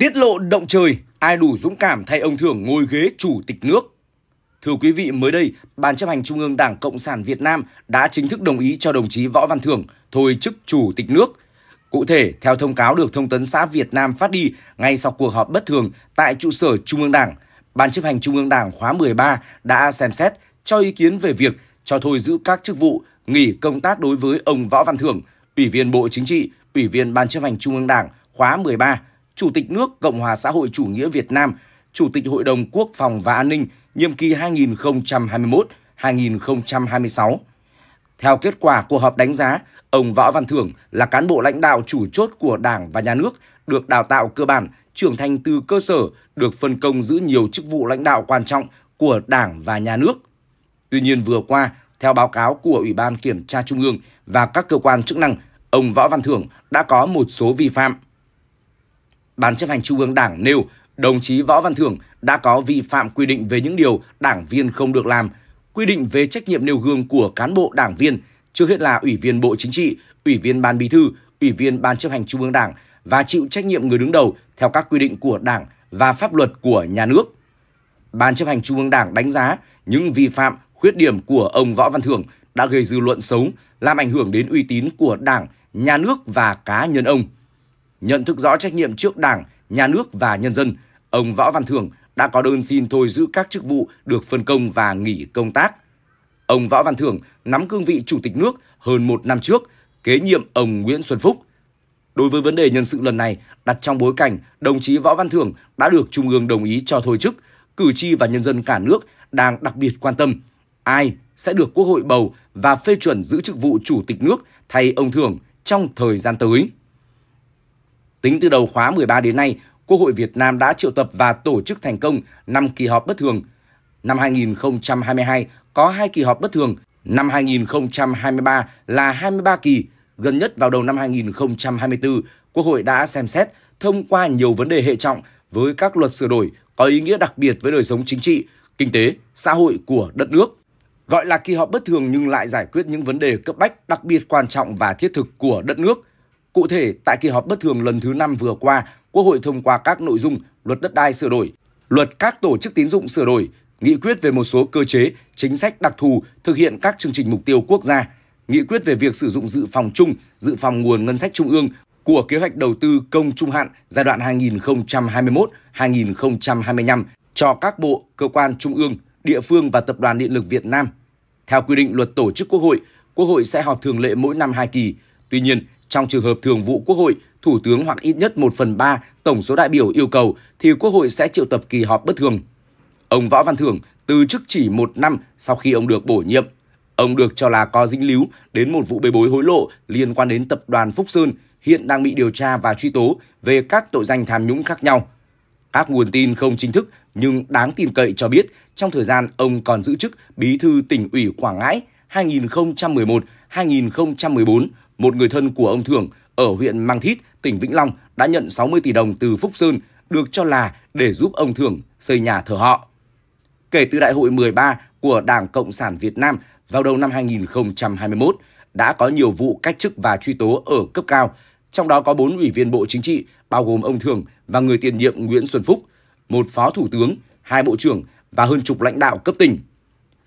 Tiết lộ động trời, ai đủ dũng cảm thay ông Thưởng ngồi ghế chủ tịch nước. Thưa quý vị, mới đây, Ban chấp hành Trung ương Đảng Cộng sản Việt Nam đã chính thức đồng ý cho đồng chí Võ Văn Thưởng thôi chức chủ tịch nước. Cụ thể, theo thông cáo được Thông tấn xã Việt Nam phát đi ngay sau cuộc họp bất thường tại trụ sở Trung ương Đảng, Ban chấp hành Trung ương Đảng khóa 13 đã xem xét cho ý kiến về việc cho thôi giữ các chức vụ, nghỉ công tác đối với ông Võ Văn Thưởng, Ủy viên Bộ Chính trị, Ủy viên Ban chấp hành Trung ương Đảng khóa 13 Chủ tịch nước Cộng hòa xã hội chủ nghĩa Việt Nam, Chủ tịch Hội đồng Quốc phòng và An ninh nhiệm kỳ 2021-2026. Theo kết quả của họp đánh giá, ông Võ Văn Thưởng là cán bộ lãnh đạo chủ chốt của Đảng và Nhà nước, được đào tạo cơ bản, trưởng thành từ cơ sở, được phân công giữ nhiều chức vụ lãnh đạo quan trọng của Đảng và Nhà nước. Tuy nhiên vừa qua, theo báo cáo của Ủy ban Kiểm tra Trung ương và các cơ quan chức năng, ông Võ Văn Thưởng đã có một số vi phạm. Ban chấp hành Trung ương Đảng nêu đồng chí Võ Văn Thưởng đã có vi phạm quy định về những điều đảng viên không được làm, quy định về trách nhiệm nêu gương của cán bộ đảng viên, chưa hết là Ủy viên Bộ Chính trị, Ủy viên Ban Bí thư, Ủy viên Ban chấp hành Trung ương Đảng và chịu trách nhiệm người đứng đầu theo các quy định của Đảng và pháp luật của nhà nước. Ban chấp hành Trung ương Đảng đánh giá những vi phạm, khuyết điểm của ông Võ Văn Thưởng đã gây dư luận xấu, làm ảnh hưởng đến uy tín của Đảng, nhà nước và cá nhân ông. Nhận thức rõ trách nhiệm trước Đảng, nhà nước và nhân dân, ông Võ Văn Thưởng đã có đơn xin thôi giữ các chức vụ được phân công và nghỉ công tác. Ông Võ Văn Thưởng nắm cương vị Chủ tịch nước hơn một năm trước, kế nhiệm ông Nguyễn Xuân Phúc. Đối với vấn đề nhân sự lần này, đặt trong bối cảnh đồng chí Võ Văn Thưởng đã được Trung ương đồng ý cho thôi chức, cử tri và nhân dân cả nước đang đặc biệt quan tâm ai sẽ được Quốc hội bầu và phê chuẩn giữ chức vụ Chủ tịch nước thay ông Thưởng trong thời gian tới. Tính từ đầu khóa 13 đến nay, Quốc hội Việt Nam đã triệu tập và tổ chức thành công 5 kỳ họp bất thường. Năm 2022 có 2 kỳ họp bất thường, năm 2023 là 23 kỳ. Gần nhất vào đầu năm 2024, Quốc hội đã xem xét thông qua nhiều vấn đề hệ trọng với các luật sửa đổi có ý nghĩa đặc biệt với đời sống chính trị, kinh tế, xã hội của đất nước. Gọi là kỳ họp bất thường nhưng lại giải quyết những vấn đề cấp bách đặc biệt quan trọng và thiết thực của đất nước. Cụ thể, tại kỳ họp bất thường lần thứ 5 vừa qua, Quốc hội thông qua các nội dung luật đất đai sửa đổi, luật các tổ chức tín dụng sửa đổi, nghị quyết về một số cơ chế, chính sách đặc thù thực hiện các chương trình mục tiêu quốc gia, nghị quyết về việc sử dụng dự phòng chung, dự phòng nguồn ngân sách trung ương của kế hoạch đầu tư công trung hạn giai đoạn 2021-2025 cho các bộ, cơ quan trung ương, địa phương và Tập đoàn Điện lực Việt Nam. Theo quy định luật tổ chức Quốc hội, Quốc hội sẽ họp thường lệ mỗi năm hai kỳ. Tuy nhiên, trong trường hợp thường vụ Quốc hội, Thủ tướng hoặc ít nhất 1 phần 3 tổng số đại biểu yêu cầu thì Quốc hội sẽ triệu tập kỳ họp bất thường. Ông Võ Văn Thưởng từ chức chỉ một năm sau khi ông được bổ nhiệm. Ông được cho là có dính líu đến một vụ bê bối hối lộ liên quan đến tập đoàn Phúc Sơn, hiện đang bị điều tra và truy tố về các tội danh tham nhũng khác nhau. Các nguồn tin không chính thức nhưng đáng tin cậy cho biết trong thời gian ông còn giữ chức Bí thư tỉnh ủy Quảng Ngãi 2011-2014, một người thân của ông Thường ở huyện Mang Thít, tỉnh Vĩnh Long đã nhận 60 tỷ đồng từ Phúc Sơn, được cho là để giúp ông Thường xây nhà thờ họ. Kể từ Đại hội 13 của Đảng Cộng sản Việt Nam vào đầu năm 2021, đã có nhiều vụ cách chức và truy tố ở cấp cao, trong đó có 4 ủy viên Bộ Chính trị, bao gồm ông Thường và người tiền nhiệm Nguyễn Xuân Phúc, một phó thủ tướng, hai bộ trưởng và hơn chục lãnh đạo cấp tỉnh.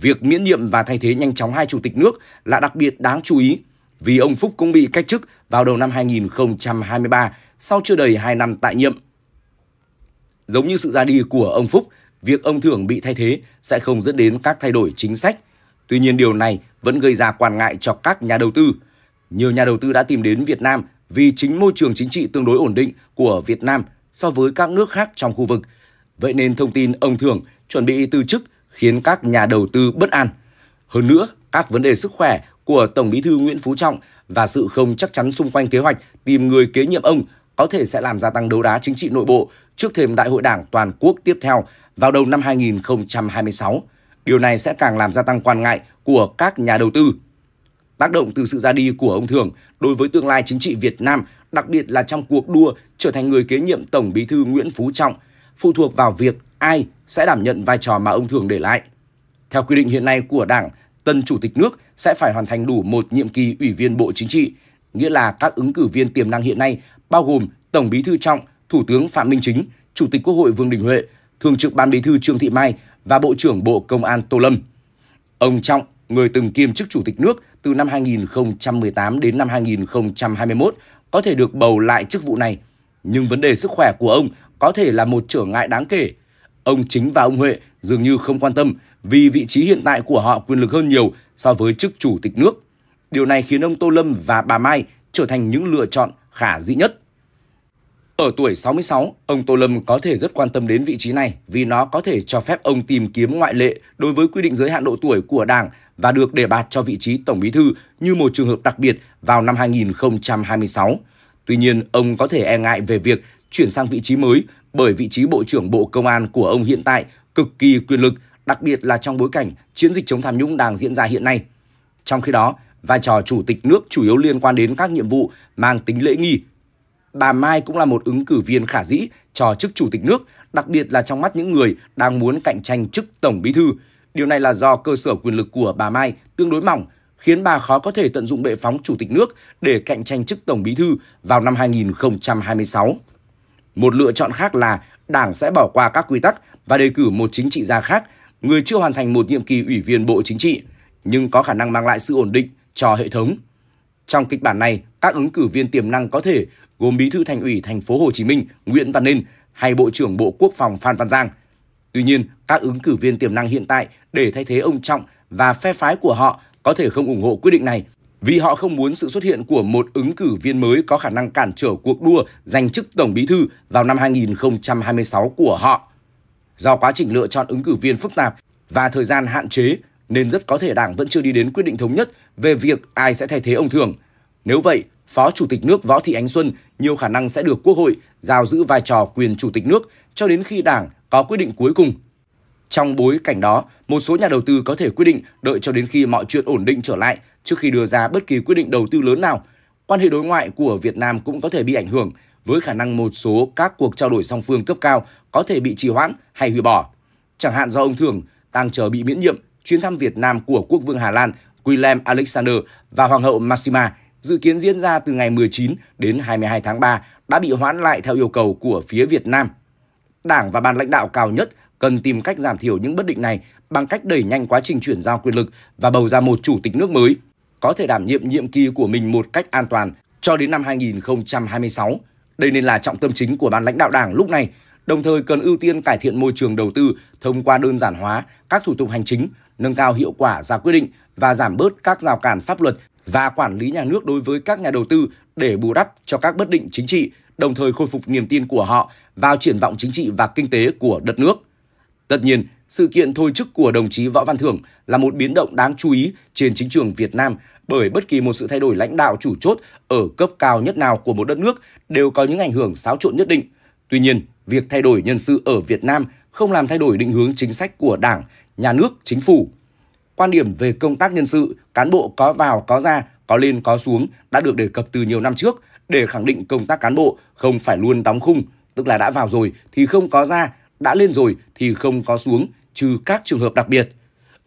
Việc miễn nhiệm và thay thế nhanh chóng hai chủ tịch nước là đặc biệt đáng chú ý vì ông Phúc cũng bị cách chức vào đầu năm 2023 sau chưa đầy 2 năm tại nhiệm. Giống như sự ra đi của ông Phúc, việc ông Thưởng bị thay thế sẽ không dẫn đến các thay đổi chính sách. Tuy nhiên điều này vẫn gây ra quan ngại cho các nhà đầu tư. Nhiều nhà đầu tư đã tìm đến Việt Nam vì chính môi trường chính trị tương đối ổn định của Việt Nam so với các nước khác trong khu vực. Vậy nên thông tin ông Thưởng chuẩn bị từ chức khiến các nhà đầu tư bất an. Hơn nữa, các vấn đề sức khỏe của Tổng Bí thư Nguyễn Phú Trọng và sự không chắc chắn xung quanh kế hoạch tìm người kế nhiệm ông có thể sẽ làm gia tăng đấu đá chính trị nội bộ trước thềm Đại hội Đảng toàn quốc tiếp theo vào đầu năm 2026. Điều này sẽ càng làm gia tăng quan ngại của các nhà đầu tư. Tác động từ sự ra đi của ông Thường đối với tương lai chính trị Việt Nam, đặc biệt là trong cuộc đua trở thành người kế nhiệm Tổng Bí thư Nguyễn Phú Trọng, phụ thuộc vào việc ai sẽ đảm nhận vai trò mà ông Thường để lại. Theo quy định hiện nay của Đảng tân chủ tịch nước sẽ phải hoàn thành đủ một nhiệm kỳ ủy viên Bộ Chính trị, nghĩa là các ứng cử viên tiềm năng hiện nay bao gồm Tổng Bí thư Trọng, Thủ tướng Phạm Minh Chính, Chủ tịch Quốc hội Vương Đình Huệ, Thường trực Ban Bí thư Trương Thị Mai và Bộ trưởng Bộ Công an Tô Lâm. Ông Trọng, người từng kiêm chức Chủ tịch nước từ năm 2018 đến năm 2021, có thể được bầu lại chức vụ này. Nhưng vấn đề sức khỏe của ông có thể là một trở ngại đáng kể. Ông Chính và ông Huệ dường như không quan tâm vì vị trí hiện tại của họ quyền lực hơn nhiều so với chức chủ tịch nước. Điều này khiến ông Tô Lâm và bà Mai trở thành những lựa chọn khả dĩ nhất. Ở tuổi 66, ông Tô Lâm có thể rất quan tâm đến vị trí này vì nó có thể cho phép ông tìm kiếm ngoại lệ đối với quy định giới hạn độ tuổi của Đảng và được đề bạt cho vị trí Tổng Bí thư như một trường hợp đặc biệt vào năm 2026. Tuy nhiên, ông có thể e ngại về việc chuyển sang vị trí mới bởi vị trí Bộ trưởng Bộ Công an của ông hiện tại cực kỳ quyền lực đặc biệt là trong bối cảnh chiến dịch chống tham nhũng đang diễn ra hiện nay. Trong khi đó, vai trò chủ tịch nước chủ yếu liên quan đến các nhiệm vụ mang tính lễ nghi. Bà Mai cũng là một ứng cử viên khả dĩ cho chức chủ tịch nước, đặc biệt là trong mắt những người đang muốn cạnh tranh chức tổng bí thư. Điều này là do cơ sở quyền lực của bà Mai tương đối mỏng, khiến bà khó có thể tận dụng bệ phóng chủ tịch nước để cạnh tranh chức tổng bí thư vào năm 2026. Một lựa chọn khác là Đảng sẽ bỏ qua các quy tắc và đề cử một chính trị gia khác người chưa hoàn thành một nhiệm kỳ ủy viên Bộ Chính trị, nhưng có khả năng mang lại sự ổn định cho hệ thống. Trong kịch bản này, các ứng cử viên tiềm năng có thể gồm Bí thư Thành ủy Thành phố Hồ Chí Minh Nguyễn Văn Nên hay Bộ trưởng Bộ Quốc phòng Phan Văn Giang. Tuy nhiên, các ứng cử viên tiềm năng hiện tại để thay thế ông Trọng và phe phái của họ có thể không ủng hộ quyết định này vì họ không muốn sự xuất hiện của một ứng cử viên mới có khả năng cản trở cuộc đua giành chức Tổng Bí thư vào năm 2026 của họ. Do quá trình lựa chọn ứng cử viên phức tạp và thời gian hạn chế nên rất có thể Đảng vẫn chưa đi đến quyết định thống nhất về việc ai sẽ thay thế ông Thường. Nếu vậy, Phó Chủ tịch nước Võ Thị Ánh Xuân nhiều khả năng sẽ được Quốc hội giao giữ vai trò quyền Chủ tịch nước cho đến khi Đảng có quyết định cuối cùng. Trong bối cảnh đó, một số nhà đầu tư có thể quyết định đợi cho đến khi mọi chuyện ổn định trở lại trước khi đưa ra bất kỳ quyết định đầu tư lớn nào. Quan hệ đối ngoại của Việt Nam cũng có thể bị ảnh hưởng với khả năng một số các cuộc trao đổi song phương cấp cao có thể bị trì hoãn hay hủy bỏ. Chẳng hạn do ông Thường đang chờ bị miễn nhiệm chuyến thăm Việt Nam của quốc vương Hà Lan William Alexander và hoàng hậu Maxima dự kiến diễn ra từ ngày 19 đến 22 tháng 3 đã bị hoãn lại theo yêu cầu của phía Việt Nam. Đảng và ban lãnh đạo cao nhất cần tìm cách giảm thiểu những bất định này bằng cách đẩy nhanh quá trình chuyển giao quyền lực và bầu ra một chủ tịch nước mới, có thể đảm nhiệm nhiệm kỳ của mình một cách an toàn cho đến năm 2026. Đây nên là trọng tâm chính của ban lãnh đạo Đảng lúc này, đồng thời cần ưu tiên cải thiện môi trường đầu tư thông qua đơn giản hóa các thủ tục hành chính, nâng cao hiệu quả ra quyết định và giảm bớt các rào cản pháp luật và quản lý nhà nước đối với các nhà đầu tư để bù đắp cho các bất định chính trị, đồng thời khôi phục niềm tin của họ vào triển vọng chính trị và kinh tế của đất nước. Tất nhiên, sự kiện thôi chức của đồng chí Võ Văn Thưởng là một biến động đáng chú ý trên chính trường Việt Nam bởi bất kỳ một sự thay đổi lãnh đạo chủ chốt ở cấp cao nhất nào của một đất nước đều có những ảnh hưởng xáo trộn nhất định. Tuy nhiên, việc thay đổi nhân sự ở Việt Nam không làm thay đổi định hướng chính sách của Đảng, Nhà nước, Chính phủ. Quan điểm về công tác nhân sự, cán bộ có vào có ra, có lên có xuống đã được đề cập từ nhiều năm trước để khẳng định công tác cán bộ không phải luôn đóng khung, tức là đã vào rồi thì không có ra đã lên rồi thì không có xuống, trừ các trường hợp đặc biệt.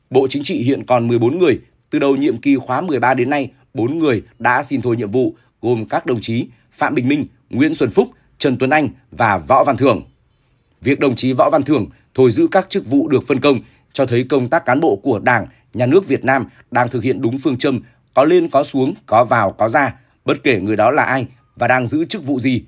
Bộ Chính trị hiện còn 14 người, từ đầu nhiệm kỳ khóa 13 đến nay, 4 người đã xin thôi nhiệm vụ, gồm các đồng chí Phạm Bình Minh, Nguyễn Xuân Phúc, Trần Tuấn Anh và Võ Văn Thưởng. Việc đồng chí Võ Văn Thưởng thôi giữ các chức vụ được phân công cho thấy công tác cán bộ của Đảng, Nhà nước Việt Nam đang thực hiện đúng phương châm có lên có xuống, có vào có ra, bất kể người đó là ai và đang giữ chức vụ gì.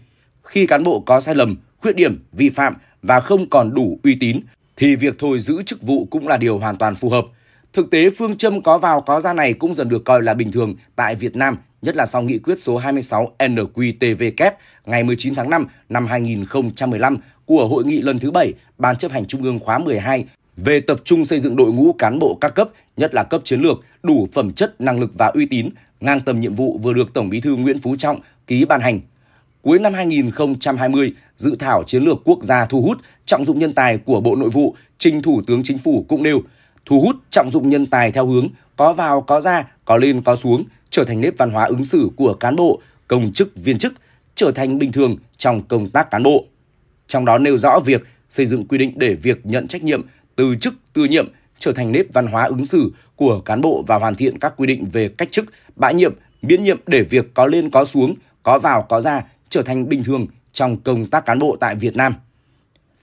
Khi cán bộ có sai lầm, khuyết điểm, vi phạm và không còn đủ uy tín thì việc thôi giữ chức vụ cũng là điều hoàn toàn phù hợp. Thực tế phương châm có vào có ra này cũng dần được coi là bình thường tại Việt Nam, nhất là sau nghị quyết số 26 NQTVK ngày 19 tháng 5 năm 2015 của hội nghị lần thứ 7 Ban chấp hành Trung ương khóa 12 về tập trung xây dựng đội ngũ cán bộ các cấp, nhất là cấp chiến lược, đủ phẩm chất, năng lực và uy tín, ngang tầm nhiệm vụ vừa được Tổng Bí thư Nguyễn Phú Trọng ký ban hành cuối năm 2020, dự thảo chiến lược quốc gia thu hút trọng dụng nhân tài của Bộ Nội vụ trình Thủ tướng Chính phủ cũng nêu thu hút trọng dụng nhân tài theo hướng có vào có ra, có lên có xuống, trở thành nếp văn hóa ứng xử của cán bộ, công chức viên chức, trở thành bình thường trong công tác cán bộ. Trong đó nêu rõ việc xây dựng quy định để việc nhận trách nhiệm từ chức từ nhiệm trở thành nếp văn hóa ứng xử của cán bộ và hoàn thiện các quy định về cách chức, bãi nhiệm, miễn nhiệm để việc có lên có xuống, có vào có ra trở thành bình thường trong công tác cán bộ tại Việt Nam.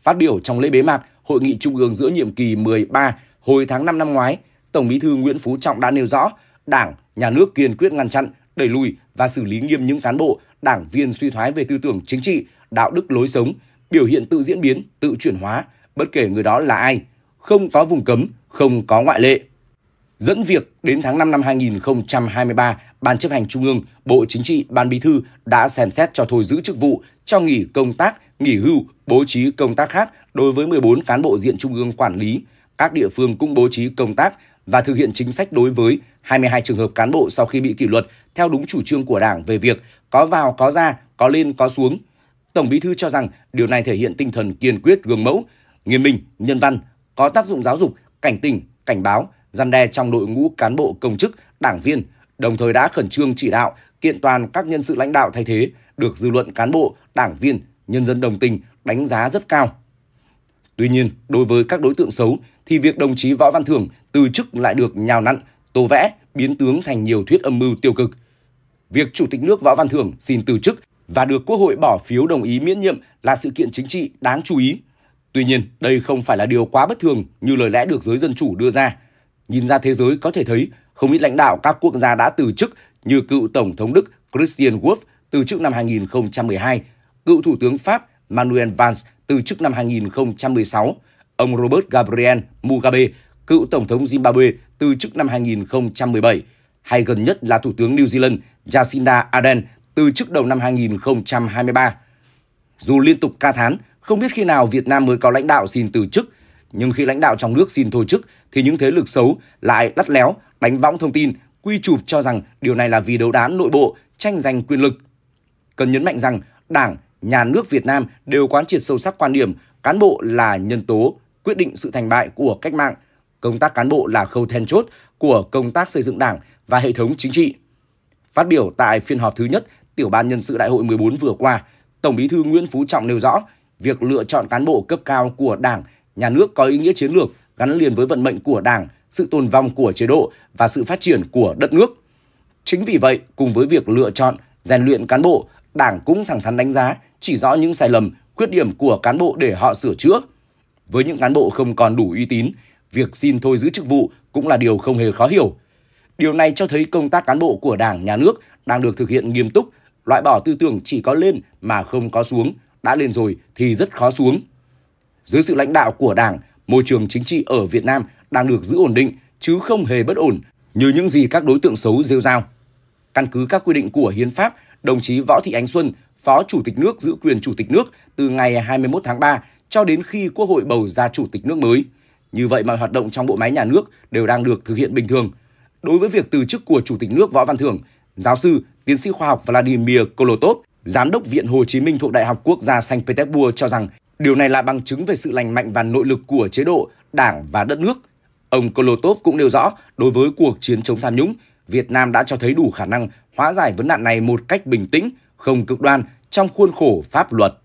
Phát biểu trong lễ bế mạc Hội nghị Trung ương giữa nhiệm kỳ 13 hồi tháng 5 năm ngoái, Tổng bí thư Nguyễn Phú Trọng đã nêu rõ Đảng, Nhà nước kiên quyết ngăn chặn, đẩy lùi và xử lý nghiêm những cán bộ, đảng viên suy thoái về tư tưởng chính trị, đạo đức lối sống, biểu hiện tự diễn biến, tự chuyển hóa, bất kể người đó là ai, không có vùng cấm, không có ngoại lệ. Dẫn việc đến tháng 5 năm 2023, Ban chấp hành Trung ương, Bộ Chính trị, Ban Bí thư đã xem xét cho thôi giữ chức vụ, cho nghỉ công tác, nghỉ hưu, bố trí công tác khác đối với 14 cán bộ diện Trung ương quản lý. Các địa phương cũng bố trí công tác và thực hiện chính sách đối với 22 trường hợp cán bộ sau khi bị kỷ luật theo đúng chủ trương của Đảng về việc có vào có ra, có lên có xuống. Tổng Bí thư cho rằng điều này thể hiện tinh thần kiên quyết gương mẫu, nghiêm minh, nhân văn, có tác dụng giáo dục, cảnh tỉnh, cảnh báo, răn đe trong đội ngũ cán bộ công chức, đảng viên đồng thời đã khẩn trương chỉ đạo kiện toàn các nhân sự lãnh đạo thay thế được dư luận cán bộ, đảng viên, nhân dân đồng tình đánh giá rất cao. Tuy nhiên, đối với các đối tượng xấu thì việc đồng chí Võ Văn Thưởng từ chức lại được nhào nặn, tô vẽ, biến tướng thành nhiều thuyết âm mưu tiêu cực. Việc Chủ tịch nước Võ Văn Thưởng xin từ chức và được Quốc hội bỏ phiếu đồng ý miễn nhiệm là sự kiện chính trị đáng chú ý. Tuy nhiên, đây không phải là điều quá bất thường như lời lẽ được giới dân chủ đưa ra. Nhìn ra thế giới có thể thấy không ít lãnh đạo các quốc gia đã từ chức như cựu Tổng thống Đức Christian Wolff từ chức năm 2012, cựu Thủ tướng Pháp Manuel Valls từ chức năm 2016, ông Robert Gabriel Mugabe, cựu Tổng thống Zimbabwe từ chức năm 2017, hay gần nhất là Thủ tướng New Zealand Jacinda Ardern từ chức đầu năm 2023. Dù liên tục ca thán, không biết khi nào Việt Nam mới có lãnh đạo xin từ chức, nhưng khi lãnh đạo trong nước xin thôi chức thì những thế lực xấu lại lắt léo đánh võng thông tin, quy chụp cho rằng điều này là vì đấu đá nội bộ, tranh giành quyền lực. Cần nhấn mạnh rằng Đảng, Nhà nước Việt Nam đều quán triệt sâu sắc quan điểm cán bộ là nhân tố quyết định sự thành bại của cách mạng, công tác cán bộ là khâu then chốt của công tác xây dựng Đảng và hệ thống chính trị. Phát biểu tại phiên họp thứ nhất Tiểu ban Nhân sự Đại hội 14 vừa qua, Tổng Bí thư Nguyễn Phú Trọng nêu rõ, việc lựa chọn cán bộ cấp cao của Đảng, nhà nước có ý nghĩa chiến lược gắn liền với vận mệnh của Đảng – sự tồn vong của chế độ và sự phát triển của đất nước. Chính vì vậy, cùng với việc lựa chọn, rèn luyện cán bộ, Đảng cũng thẳng thắn đánh giá, chỉ rõ những sai lầm, khuyết điểm của cán bộ để họ sửa chữa. Với những cán bộ không còn đủ uy tín, việc xin thôi giữ chức vụ cũng là điều không hề khó hiểu. Điều này cho thấy công tác cán bộ của Đảng, Nhà nước đang được thực hiện nghiêm túc, loại bỏ tư tưởng chỉ có lên mà không có xuống, đã lên rồi thì rất khó xuống. Dưới sự lãnh đạo của Đảng, môi trường chính trị ở Việt Nam đang được giữ ổn định chứ không hề bất ổn như những gì các đối tượng xấu rêu rao. Căn cứ các quy định của hiến pháp, đồng chí Võ Thị Ánh Xuân, Phó Chủ tịch nước giữ quyền Chủ tịch nước từ ngày 21 tháng 3 cho đến khi Quốc hội bầu ra Chủ tịch nước mới. Như vậy mọi hoạt động trong bộ máy nhà nước đều đang được thực hiện bình thường. Đối với việc từ chức của Chủ tịch nước Võ Văn Thưởng, giáo sư, tiến sĩ khoa học Vladimir Kolotov, giám đốc Viện Hồ Chí Minh thuộc Đại học Quốc gia Saint Petersburg cho rằng điều này là bằng chứng về sự lành mạnh và nội lực của chế độ, đảng và đất nước. Ông Kolotov cũng nêu rõ, đối với cuộc chiến chống tham nhũng, Việt Nam đã cho thấy đủ khả năng hóa giải vấn nạn này một cách bình tĩnh, không cực đoan trong khuôn khổ pháp luật.